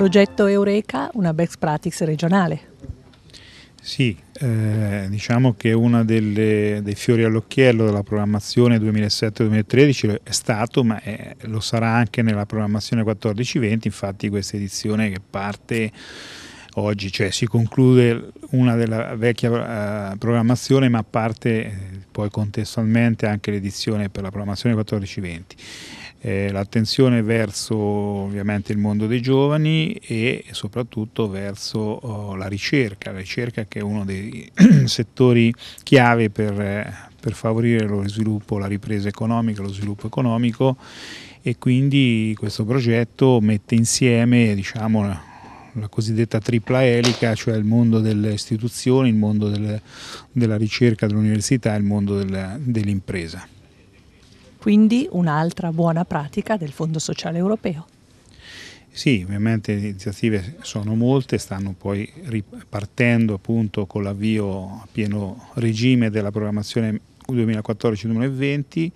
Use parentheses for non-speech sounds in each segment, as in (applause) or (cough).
progetto Eureka una best practice regionale. Sì, eh, diciamo che uno dei fiori all'occhiello della programmazione 2007-2013 è stato, ma è, lo sarà anche nella programmazione 14-20, infatti questa edizione che parte oggi, cioè si conclude una della vecchia eh, programmazione ma parte eh, poi contestualmente anche l'edizione per la programmazione 14-20 eh, l'attenzione verso ovviamente il mondo dei giovani e soprattutto verso oh, la ricerca, la ricerca che è uno dei (clears throat) settori chiave per, eh, per favorire lo sviluppo, la ripresa economica, lo sviluppo economico e quindi questo progetto mette insieme diciamo, la cosiddetta tripla elica, cioè il mondo delle istituzioni, il mondo del, della ricerca dell'università e il mondo del, dell'impresa. Quindi un'altra buona pratica del Fondo Sociale Europeo. Sì, ovviamente le iniziative sono molte, stanno poi ripartendo appunto con l'avvio a pieno regime della programmazione 2014-2020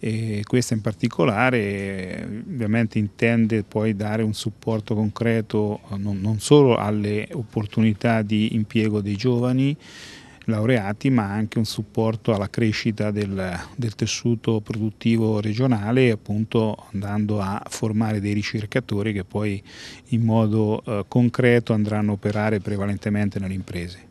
e questa in particolare ovviamente intende poi dare un supporto concreto non, non solo alle opportunità di impiego dei giovani, laureati, ma anche un supporto alla crescita del, del tessuto produttivo regionale, appunto andando a formare dei ricercatori che poi in modo eh, concreto andranno a operare prevalentemente nelle imprese.